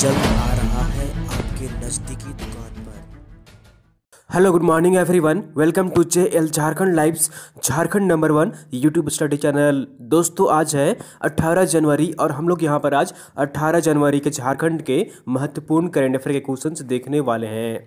जल्द आ रहा है आपके नज़दीकी दुकान पर hello good morning everyone welcome to J L Jharkhand lives Jharkhand number one YouTube study channel दोस्तों आज है 18 जनवरी और हम लोग यहां पर आज 18 जनवरी के झारखंड के महत्वपूर्ण करेंट अफेयर के क्वेश्चंस देखने वाले हैं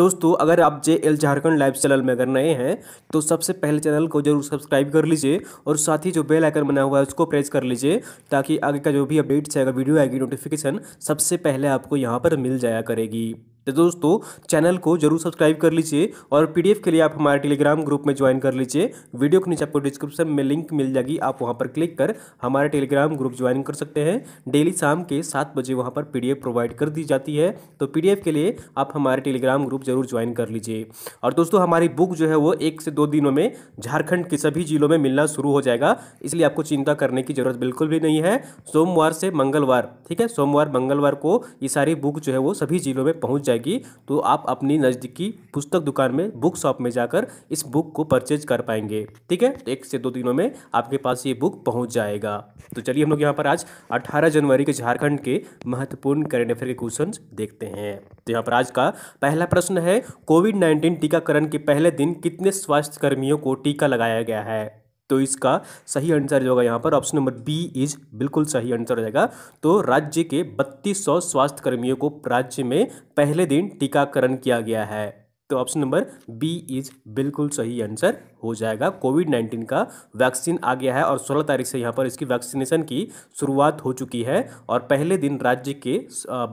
दोस्तों अगर आप J L Jharkhand live channel में अगर नए हैं तो सबसे पहले चैनल को जरूर सब्सक्राइब कर लीजिए और साथ ही जो बेल आइकन बना हुआ है उसको प्रेस कर लीजिए ताकि आगे का जो भी अपडेट्स आएगा वीडियो आएगी नोटिफिकेशन सबसे पहले आपको यहाँ पर मिल जाया करेगी तो दोस्तों चैनल को जरूर सब्सक्राइब कर लीजिए और पीडीएफ के लिए आप हमारे टेलीग्राम ग्रुप में ज्वाइन कर लीजिए वीडियो के नीचे आपको डिस्क्रिप्शन में लिंक मिल जाएगी आप वहां पर क्लिक कर हमारे टेलीग्राम ग्रुप ज्वाइन कर सकते हैं डेली शाम के सात बजे वहां पर पीडीएफ प्रोवाइड कर दी जाती है तो पी के लिए आप हमारे टेलीग्राम ग्रुप जरूर ज्वाइन कर लीजिए और दोस्तों हमारी बुक जो है वो एक से दो दिनों में झारखंड के सभी जिलों में मिलना शुरू हो जाएगा इसलिए आपको चिंता करने की जरूरत बिल्कुल भी नहीं है सोमवार से मंगलवार ठीक है सोमवार मंगलवार को ये सारी बुक जो है वो सभी जिलों में पहुँच जाए जाएगी तो आप अपनी नज़दीकी पुस्तक दुकान में बुक शॉप में जाकर इस बुक को परचेज कर पाएंगे ठीक है तो एक से दो दिनों में आपके पास ये बुक पहुँच जाएगा तो चलिए हम लोग यहाँ पर आज अठारह जनवरी के झारखंड के महत्वपूर्ण करेंट अफेयर के क्वेश्चन देखते हैं तो यहाँ पर आज का पहला प्रश्न है कोविड नाइन्टीन टीकाकरण के पहले दिन कितने स्वास्थ्यकर्मियों को टीका लगाया गया है तो इसका सही आंसर जो होगा यहाँ पर ऑप्शन नंबर बी इज बिल्कुल सही आंसर हो जाएगा तो राज्य के बत्तीस सौ स्वास्थ्य कर्मियों को राज्य में पहले दिन टीकाकरण किया गया है तो ऑप्शन नंबर बी इज बिल्कुल सही आंसर हो जाएगा कोविड नाइन्टीन का वैक्सीन आ गया है और सोलह तारीख से यहाँ पर इसकी वैक्सीनेशन की शुरुआत हो चुकी है और पहले दिन राज्य के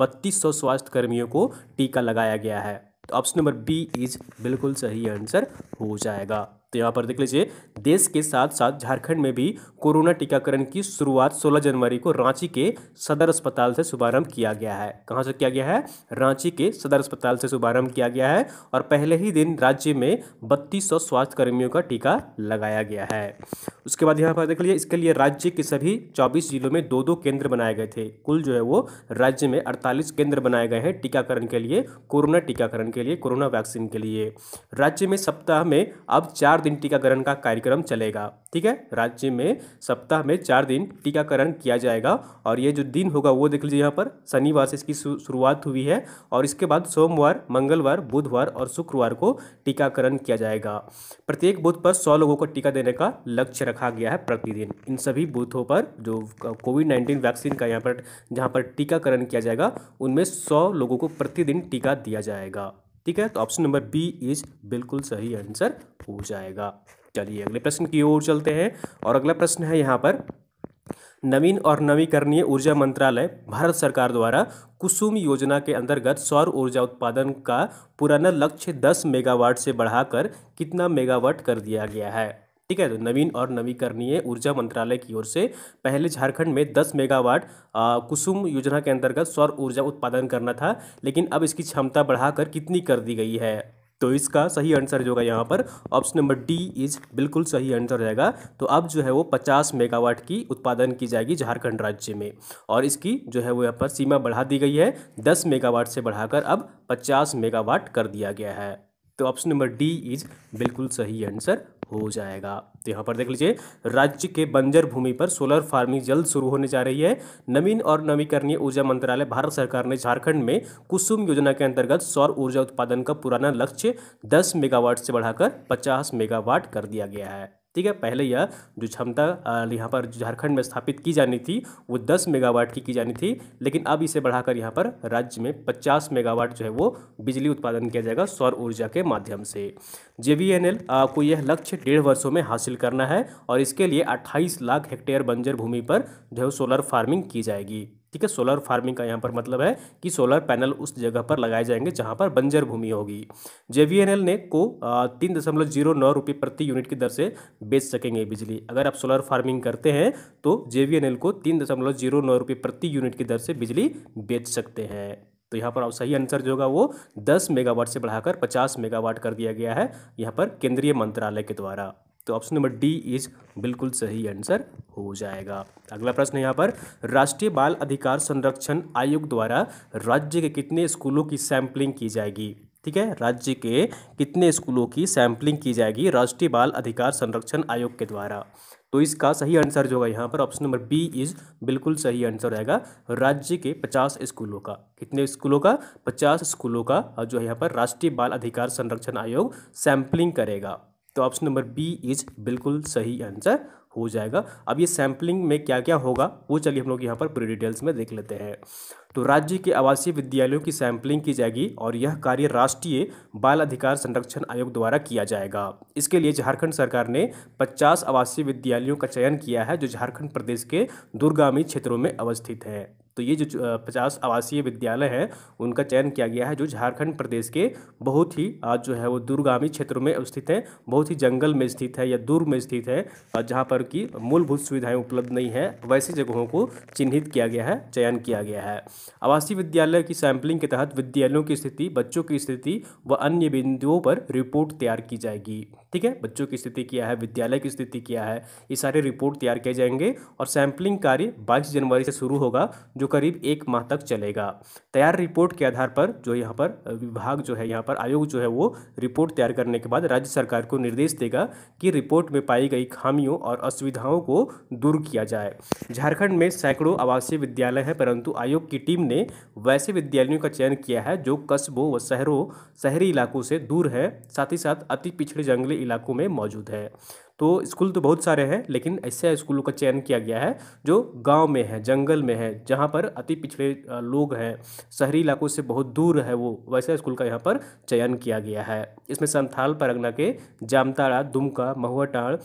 बत्तीस सौ स्वास्थ्य कर्मियों को टीका लगाया गया है तो ऑप्शन नंबर बी इज बिल्कुल सही आंसर हो जाएगा तो यहाँ पर देख लीजिए देश के साथ साथ झारखंड में भी कोरोना टीकाकरण की शुरुआत 16 जनवरी को रांची के सदर अस्पताल से शुभारंभ किया गया है कहाँ से किया गया है रांची के सदर अस्पताल से शुभारंभ किया गया है और पहले ही दिन राज्य में बत्तीस सौ स्वास्थ्यकर्मियों का टीका लगाया गया है उसके बाद यहाँ पर देख लीजिए इसके लिए राज्य के सभी चौबीस जिलों में दो दो केंद्र बनाए गए थे कुल जो है वो राज्य में अड़तालीस केंद्र बनाए गए हैं टीकाकरण के लिए कोरोना टीकाकरण के लिए कोरोना वैक्सीन के लिए राज्य में सप्ताह में अब चार दिन टीकाकरण का कार्यक्रम चलेगा ठीक है राज्य में सप्ताह में चार दिन टीकाकरण किया जाएगा और ये जो दिन होगा वो देख लीजिए यहाँ पर शनिवार से इसकी शुरुआत हुई है और इसके बाद सोमवार मंगलवार बुधवार और शुक्रवार को टीकाकरण किया जाएगा प्रत्येक बूथ पर सौ लोगों को टीका देने का लक्ष्य रखा गया है प्रतिदिन इन सभी बूथों पर जो कोविड नाइन्टीन वैक्सीन का यहाँ पर जहाँ पर टीकाकरण किया जाएगा उनमें सौ लोगों को प्रतिदिन टीका दिया जाएगा ठीक है तो ऑप्शन नंबर बी इज बिल्कुल सही आंसर हो जाएगा चलिए अगले प्रश्न की ओर चलते हैं और अगला प्रश्न है यहाँ पर नवीन और नवीकरणीय ऊर्जा मंत्रालय भारत सरकार द्वारा कुसुम योजना के अंतर्गत सौर ऊर्जा उत्पादन का पुराना लक्ष्य 10 मेगावाट से बढ़ाकर कितना मेगावाट कर दिया गया है ठीक है तो नवीन और नवीकरणीय ऊर्जा मंत्रालय की ओर से पहले झारखंड में 10 मेगावाट कुसुम योजना के अंतर्गत सौर ऊर्जा उत्पादन करना था लेकिन अब इसकी क्षमता बढ़ाकर कितनी कर दी गई है तो इसका सही आंसर जो होगा यहाँ पर ऑप्शन नंबर डी इज बिल्कुल सही आंसर रहेगा तो अब जो है वो 50 मेगावाट की उत्पादन की जाएगी झारखंड राज्य में और इसकी जो है वो यहाँ पर सीमा बढ़ा दी गई है 10 मेगावाट से बढ़ाकर अब 50 मेगावाट कर दिया गया है तो ऑप्शन नंबर डी इज बिल्कुल सही आंसर हो जाएगा तो यहाँ पर देख लीजिए राज्य के बंजर भूमि पर सोलर फार्मिंग जल्द शुरू होने जा रही है नवीन और नवीकरणीय ऊर्जा मंत्रालय भारत सरकार ने झारखंड में कुसुम योजना के अंतर्गत सौर ऊर्जा उत्पादन का पुराना लक्ष्य दस मेगावाट से बढ़ाकर पचास मेगावाट कर दिया गया है ठीक है पहले यह जो क्षमता यहाँ पर झारखंड में स्थापित की जानी थी वो 10 मेगावाट की की जानी थी लेकिन अब इसे बढ़ाकर यहाँ पर राज्य में 50 मेगावाट जो है वो बिजली उत्पादन किया जाएगा सौर ऊर्जा के माध्यम से जे को यह लक्ष्य डेढ़ वर्षों में हासिल करना है और इसके लिए अट्ठाईस लाख हेक्टेयर बंजर भूमि पर जो है सोलर फार्मिंग की जाएगी ठीक है सोलर फार्मिंग का यहाँ पर मतलब है कि सोलर पैनल उस जगह पर लगाए जाएंगे जहाँ पर बंजर भूमि होगी जेवीएनएल ने को तीन दशमलव जीरो नौ रुपये प्रति यूनिट की दर से बेच सकेंगे बिजली अगर आप सोलर फार्मिंग करते हैं तो जेवीएनएल को तीन दशमलव जीरो नौ रुपये प्रति यूनिट की दर से बिजली बेच सकते हैं तो यहाँ पर सही आंसर जो होगा वो दस मेगावाट से बढ़ाकर पचास मेगावाट कर दिया गया है यहाँ पर केंद्रीय मंत्रालय के द्वारा तो ऑप्शन नंबर डी इज बिल्कुल सही आंसर हो जाएगा अगला प्रश्न यहाँ पर राष्ट्रीय बाल अधिकार संरक्षण आयोग द्वारा राज्य के कितने स्कूलों की सैंपलिंग की जाएगी ठीक है राज्य के कितने स्कूलों की सैंपलिंग की जाएगी राष्ट्रीय बाल अधिकार संरक्षण आयोग के द्वारा तो इसका सही आंसर जो होगा यहाँ पर ऑप्शन नंबर बी इज बिल्कुल सही आंसर रहेगा राज्य के पचास स्कूलों का कितने स्कूलों का पचास स्कूलों का जो है यहाँ पर राष्ट्रीय बाल अधिकार संरक्षण आयोग सैंपलिंग करेगा तो ऑप्शन नंबर बी इज बिल्कुल सही आंसर हो जाएगा अब ये सैम्पलिंग में क्या क्या होगा वो चलिए हम लोग यहाँ पर पूरी डिटेल्स में देख लेते हैं तो राज्य के आवासीय विद्यालयों की सैम्पलिंग की जाएगी और यह कार्य राष्ट्रीय बाल अधिकार संरक्षण आयोग द्वारा किया जाएगा इसके लिए झारखंड सरकार ने 50 आवासीय विद्यालयों का चयन किया है जो झारखंड प्रदेश के दुर्गामी क्षेत्रों में अवस्थित हैं तो ये जो पचास आवासीय विद्यालय हैं उनका चयन किया गया है जो झारखंड प्रदेश के बहुत ही आज जो है वो दूरगामी क्षेत्रों में स्थित है बहुत ही जंगल में स्थित है या दूर में स्थित है जहाँ पर कि मूलभूत सुविधाएं उपलब्ध नहीं है वैसी जगहों को चिन्हित किया गया है चयन किया गया है आवासीय विद्यालय की सैंपलिंग के तहत विद्यालयों की स्थिति बच्चों की स्थिति व अन्य बिंदुओं पर रिपोर्ट तैयार की जाएगी ठीक है बच्चों की स्थिति क्या है विद्यालय की स्थिति क्या है ये सारे रिपोर्ट तैयार किए जाएंगे और सैंपलिंग कार्य बाईस जनवरी से शुरू होगा जो करीब एक माह तक चलेगा तैयार रिपोर्ट के आधार पर जो यहाँ पर विभाग जो है यहाँ पर आयोग जो है वो रिपोर्ट तैयार करने के बाद राज्य सरकार को निर्देश देगा कि रिपोर्ट में पाई गई खामियों और असुविधाओं को दूर किया जाए झारखंड में सैकड़ों आवासीय विद्यालय हैं परंतु आयोग की टीम ने वैसे विद्यालयों का चयन किया है जो कस्बों व शहरों शहरी इलाकों से दूर है साथ ही साथ अति पिछड़े जंगली इलाकों में मौजूद है तो स्कूल तो बहुत सारे हैं लेकिन ऐसे स्कूलों का चयन किया गया है जो गाँव में है जंगल में है जहाँ पर अति पिछड़े लोग हैं शहरी इलाकों से बहुत दूर है वो वैसे स्कूल का यहाँ पर चयन किया गया है इसमें संथाल परगना के जामताड़ा दुमका महुआटाड़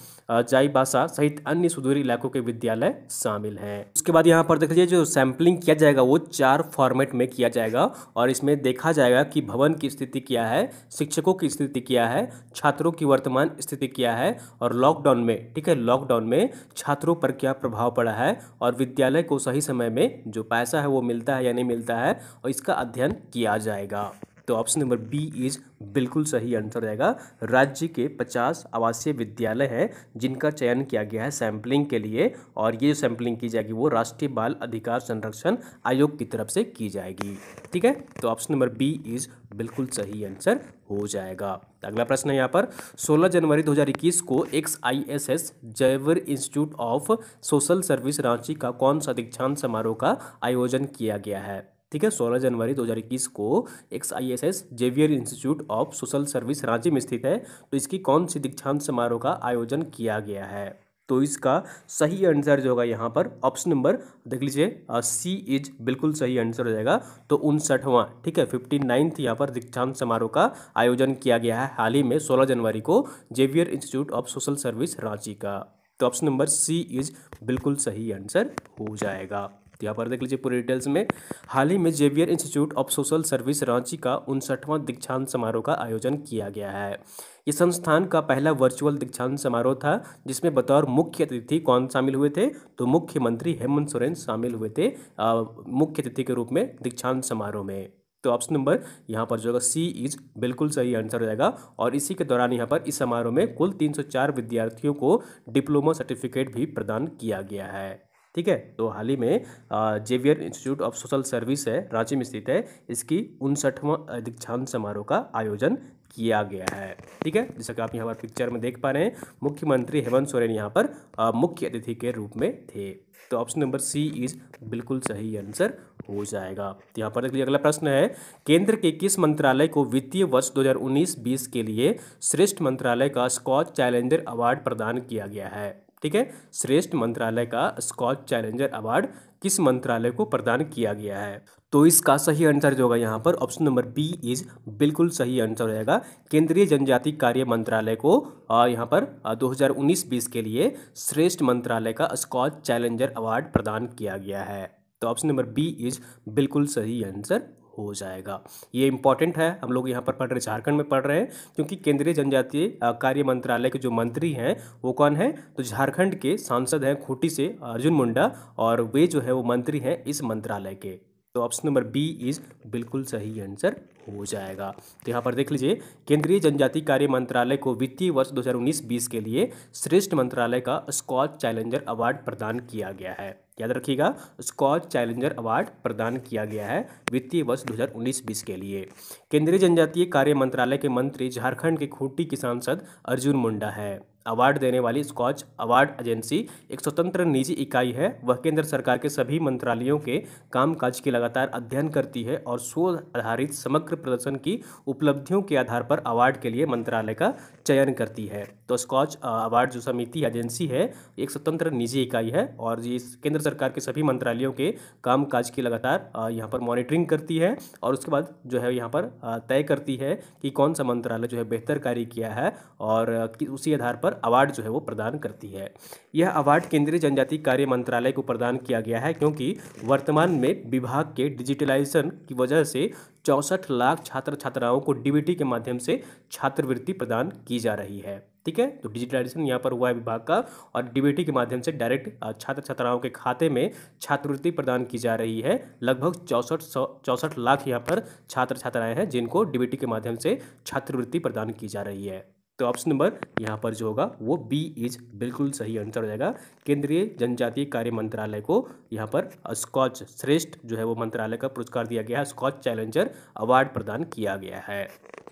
जाईबासा सहित अन्य सुदूरी इलाकों के विद्यालय शामिल हैं उसके बाद यहाँ पर देख लीजिए जो सैम्पलिंग किया जाएगा वो चार फॉर्मेट में किया जाएगा और इसमें देखा जाएगा कि भवन की स्थिति क्या है शिक्षकों की स्थिति क्या है छात्रों की वर्तमान स्थिति क्या है और लॉकडाउन में ठीक है लॉकडाउन में छात्रों पर क्या प्रभाव पड़ा है और विद्यालय को सही समय में जो पैसा है वो मिलता है या नहीं मिलता है और इसका अध्ययन किया जाएगा तो ऑप्शन नंबर बी इज बिल्कुल सही आंसर रहेगा राज्य के 50 आवासीय विद्यालय हैं जिनका चयन किया गया है सैम्पलिंग के लिए और ये जो सैम्पलिंग की जाएगी वो राष्ट्रीय बाल अधिकार संरक्षण आयोग की तरफ से की जाएगी ठीक है तो ऑप्शन नंबर बी इज बिल्कुल सही आंसर हो जाएगा अगला प्रश्न है यहाँ पर 16 जनवरी 2021 को X I S S Xavier institute of social service Ranchi का कौन सा दीक्षांत समारोह का आयोजन किया गया है ठीक है 16 जनवरी 2021 को X I S S Xavier institute of social service Ranchi में स्थित है तो इसकी कौन सी दीक्षांत समारोह का आयोजन किया गया है तो इसका सही आंसर जो होगा यहाँ पर ऑप्शन नंबर देख लीजिए सी इज बिल्कुल सही आंसर हो जाएगा तो उनसठवां ठीक है फिफ्टी नाइन्थ यहाँ पर दीक्षांत समारोह का आयोजन किया गया है हाल ही में सोलह जनवरी को Xavier institute of social service Ranchi का तो ऑप्शन नंबर सी इज बिल्कुल सही आंसर हो जाएगा तो यहाँ पर देख लीजिए पूरे डिटेल्स में हाल ही में Xavier institute of social service Ranchi का उनसठवां दीक्षांत समारोह का आयोजन किया गया है ये संस्थान का पहला वर्चुअल दीक्षांत समारोह था जिसमें बतौर मुख्य अतिथि कौन शामिल हुए थे तो मुख्यमंत्री हेमंत सोरेन शामिल हुए थे मुख्य अतिथि के रूप में दीक्षांत समारोह में तो ऑप्शन नंबर यहाँ पर जो होगा सी इज बिल्कुल सही आंसर हो जाएगा और इसी के दौरान यहाँ पर इस समारोह में कुल 304 विद्यार्थियों को डिप्लोमा सर्टिफिकेट भी प्रदान किया गया है ठीक है तो हाल ही में Xavier institute of social service है रांची में स्थित है इसकी उनसठवां दीक्षांत समारोह का आयोजन किया गया है ठीक है जैसा कि आप यहाँ पर पिक्चर में देख पा रहे हैं मुख्यमंत्री हेमंत सोरेन यहाँ पर मुख्य अतिथि के रूप में थे तो ऑप्शन नंबर सी इज बिल्कुल सही आंसर हो जाएगा तो यहाँ पर देख लीजिए अगला प्रश्न है केंद्र के किस मंत्रालय को वित्तीय वर्ष 2019-20 के लिए श्रेष्ठ मंत्रालय का स्कॉच चैलेंजर अवार्ड प्रदान किया गया है ठीक है श्रेष्ठ मंत्रालय का स्कॉच चैलेंजर अवार्ड किस मंत्रालय को प्रदान किया गया है तो इसका सही आंसर जो होगा यहाँ पर ऑप्शन नंबर बी इज बिल्कुल सही आंसर रहेगा केंद्रीय जनजाति कार्य मंत्रालय को यहाँ पर 2019-20 के लिए श्रेष्ठ मंत्रालय का स्कॉच चैलेंजर अवार्ड प्रदान किया गया है तो ऑप्शन नंबर बी इज बिल्कुल सही आंसर हो जाएगा ये इंपॉर्टेंट है हम लोग यहाँ पर पढ़ रहे झारखंड में पढ़ रहे हैं क्योंकि केंद्रीय जनजातीय कार्य मंत्रालय के जो मंत्री हैं वो कौन है तो झारखंड के सांसद हैं खूटी से अर्जुन मुंडा और वे जो है वो मंत्री हैं इस मंत्रालय के तो ऑप्शन नंबर बी इज बिल्कुल सही आंसर हो जाएगा तो यहाँ पर देख लीजिए केंद्रीय जनजाति कार्य मंत्रालय को वित्तीय वर्ष 2019-20 के लिए श्रेष्ठ मंत्रालय का स्कॉच चैलेंजर अवार्ड प्रदान किया गया है याद रखिएगा स्कॉच चैलेंजर अवार्ड प्रदान किया गया है वित्तीय वर्ष 2019-20 के लिए केंद्रीय जनजातीय कार्य मंत्रालय के मंत्री झारखंड के खूंटी की सांसद अर्जुन मुंडा है अवार्ड देने वाली स्कॉच अवार्ड एजेंसी एक स्वतंत्र निजी इकाई है वह केंद्र सरकार के सभी मंत्रालयों के कामकाज की लगातार अध्ययन करती है और शोध आधारित समग्र प्रदर्शन की उपलब्धियों के आधार पर अवार्ड के लिए मंत्रालय का चयन करती है तो स्कॉच अवार्ड जो समिति एजेंसी है एक स्वतंत्र निजी इकाई है और ये केंद्र सरकार के सभी मंत्रालयों के कामकाज की लगातार यहाँ पर मॉनिटरिंग करती है और उसके बाद जो है यहाँ पर तय करती है कि कौन सा मंत्रालय जो है बेहतर कार्य किया है और उसी आधार पर अवार्ड जो है वो प्रदान करती है यह अवार्ड केंद्रीय जनजाति कार्य मंत्रालय को प्रदान किया गया है क्योंकि वर्तमान में विभाग के डिजिटलाइजेशन की वजह से चौंसठ लाख छात्र छात्राओं को डीबीटी के माध्यम से छात्रवृत्ति प्रदान की जा रही है ठीक है तो डिजिटलाइजेशन यहाँ पर हुआ है विभाग का और डीबीटी के माध्यम से डायरेक्ट छात्र छात्राओं के खाते में छात्रवृत्ति प्रदान की जा रही है लगभग चौसठ सौ चौसठ लाख यहाँ पर छात्र छात्राएं हैं जिनको डीबीटी के माध्यम से छात्रवृत्ति प्रदान की जा रही है तो ऑप्शन नंबर यहाँ पर जो होगा वो बी इज बिल्कुल सही आंसर हो जाएगा केंद्रीय जनजातीय कार्य मंत्रालय को यहाँ पर स्कॉच श्रेष्ठ जो है वो मंत्रालय का पुरस्कार दिया गया है स्कॉच चैलेंजर अवार्ड प्रदान किया गया है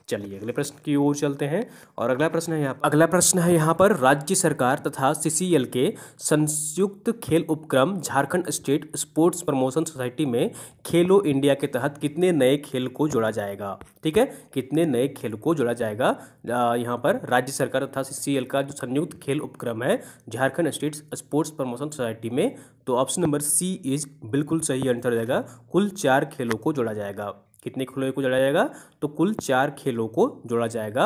चलिए अगले प्रश्न की ओर चलते हैं और अगला प्रश्न है यहाँ अगला प्रश्न है यहाँ पर राज्य सरकार तथा सीसीएल के संयुक्त खेल उपक्रम Jharkhand state sports promotion society में खेलो इंडिया के तहत कितने नए खेल को जोड़ा जाएगा ठीक है कितने नए खेल को जोड़ा जाएगा यहाँ पर राज्य सरकार तथा सी का जो संयुक्त खेल उपक्रम है Jharkhand state sports promotion society में तो ऑप्शन नंबर सी इज बिल्कुल सही आंसर रहेगा कुल चार खेलों को जोड़ा जाएगा कितने खेलों को जोड़ा जाएगा तो कुल चार खेलों को जोड़ा जाएगा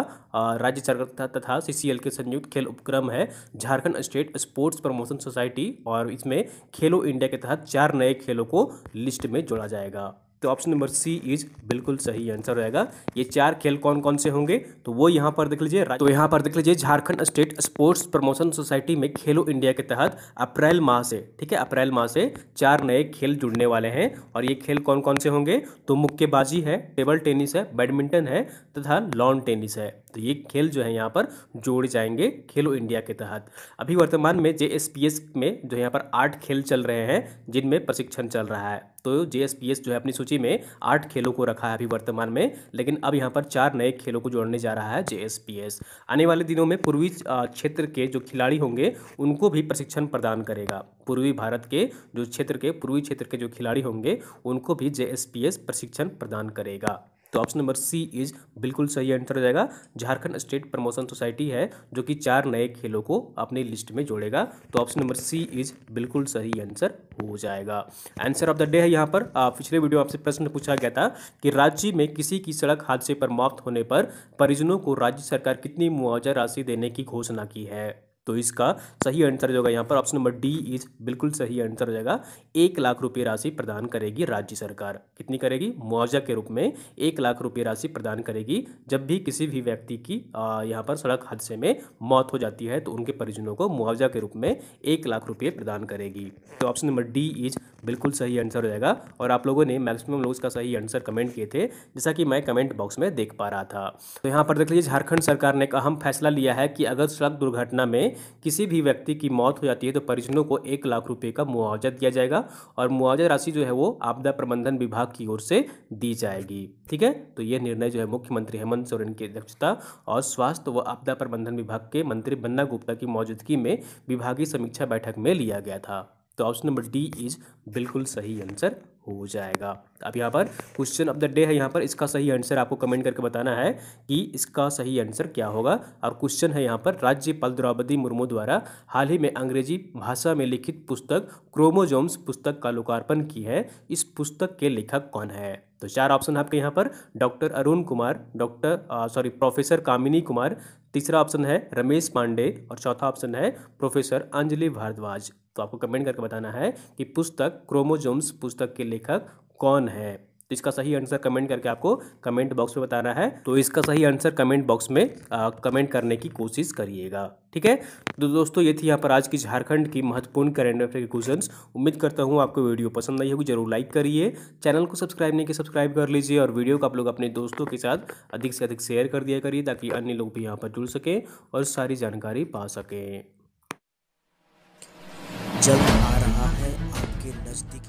राज्य सरकार तथा सी के संयुक्त खेल उपक्रम है Jharkhand state sports promotion society और इसमें खेलो इंडिया के तहत चार नए खेलों को लिस्ट में जोड़ा जाएगा तो ऑप्शन नंबर सी इज बिल्कुल सही आंसर रहेगा ये चार खेल कौन कौन से होंगे तो वो यहाँ पर देख लीजिए तो यहाँ पर देख लीजिए Jharkhand state sports promotion society में खेलो इंडिया के तहत अप्रैल माह से ठीक है अप्रैल माह से चार नए खेल जुड़ने वाले हैं और ये खेल कौन कौन से होंगे तो मुक्केबाजी है टेबल टेनिस है बैडमिंटन है तथा लॉन टेनिस है तो ये खेल जो है यहाँ पर जोड़ जाएंगे खेलो इंडिया के तहत अभी वर्तमान में जे में जो यहाँ पर आठ खेल चल रहे हैं जिनमें प्रशिक्षण चल रहा है तो जे जो है अपनी सूची में आठ खेलों को रखा है अभी वर्तमान में लेकिन अब यहाँ पर चार नए खेलों को जोड़ने जा रहा है जे आने वाले दिनों में पूर्वी क्षेत्र के जो खिलाड़ी होंगे उनको भी प्रशिक्षण प्रदान करेगा पूर्वी भारत के जो क्षेत्र के पूर्वी क्षेत्र के जो खिलाड़ी होंगे उनको भी जे प्रशिक्षण प्रदान करेगा तो ऑप्शन नंबर सी इज बिल्कुल सही आंसर हो जाएगा झारखंड स्टेट प्रमोशन सोसाइटी है जो कि चार नए खेलों को अपनी लिस्ट में जोड़ेगा तो ऑप्शन नंबर सी इज बिल्कुल सही आंसर हो जाएगा आंसर ऑफ द डे है यहाँ पर पिछले वीडियो आपसे प्रश्न पूछा गया था कि राज्य में किसी की सड़क हादसे पर मौत होने पर परिजनों को राज्य सरकार कितनी मुआवजा राशि देने की घोषणा की है तो इसका सही आंसर जो होगा यहाँ पर ऑप्शन नंबर डी इज बिल्कुल सही आंसर हो जाएगा एक लाख रुपये राशि प्रदान करेगी राज्य सरकार कितनी करेगी मुआवजा के रूप में एक लाख रुपये राशि प्रदान करेगी जब भी किसी भी व्यक्ति की यहाँ पर सड़क हादसे में मौत हो जाती है तो उनके परिजनों को मुआवजा के रूप में एक लाख रुपये प्रदान करेगी तो ऑप्शन नंबर डी इज बिल्कुल सही आंसर हो जाएगा और आप लोगों ने मैक्सिमम लोग इसका सही आंसर कमेंट किए थे जैसा कि मैं कमेंट बॉक्स में देख पा रहा था तो यहाँ पर देख लीजिए झारखंड सरकार ने एक अहम फैसला लिया है कि अगर सड़क दुर्घटना में किसी भी व्यक्ति की मौत हो जाती है तो परिजनों को एक लाख रुपये का मुआवजा दिया जाएगा और मुआवजा राशि जो है वो आपदा प्रबंधन विभाग की ओर से दी जाएगी ठीक है तो यह निर्णय जो है मुख्यमंत्री हेमंत सोरेन की अध्यक्षता और स्वास्थ्य व आपदा प्रबंधन विभाग के मंत्री बन्ना गुप्ता की मौजूदगी में विभागीय समीक्षा बैठक में लिया गया था तो ऑप्शन नंबर डी इज बिल्कुल सही आंसर हो जाएगा अब यहाँ पर क्वेश्चन ऑफ द डे है यहाँ पर इसका सही आंसर आपको कमेंट करके बताना है कि इसका सही आंसर क्या होगा और क्वेश्चन है यहाँ पर राज्यपाल द्रौपदी मुर्मू द्वारा हाल ही में अंग्रेजी भाषा में लिखित पुस्तक क्रोमोजोम्स पुस्तक का लोकार्पण की है इस पुस्तक के लेखक कौन है तो चार ऑप्शन आपके यहाँ पर doctor Arun Kumar doctor sorry professor Kamini Kumar तीसरा ऑप्शन है रमेश पांडे और चौथा ऑप्शन है प्रोफेसर अंजलि भारद्वाज तो आपको कमेंट करके बताना है कि पुस्तक क्रोमोजोम्स पुस्तक के लेखक कौन है तो इसका सही आंसर कमेंट करके आपको कमेंट बॉक्स में बताना है तो इसका सही आंसर कमेंट बॉक्स में आ, कमेंट करने की कोशिश करिएगा ठीक है तो दोस्तों ये थी यहाँ पर आज की झारखंड की महत्वपूर्ण करेंट अफेयर के क्वेश्चन उम्मीद करता हूँ आपको वीडियो पसंद आई होगी जरूर लाइक करिए चैनल को सब्सक्राइब नहीं किया सब्सक्राइब कर लीजिए और वीडियो को आप लोग अपने दोस्तों के साथ अधिक से अधिक शेयर कर दिया करिए ताकि अन्य लोग भी यहाँ पर जुड़ सकें और सारी जानकारी पा सकें जल्द आ रहा है आपके नजदीक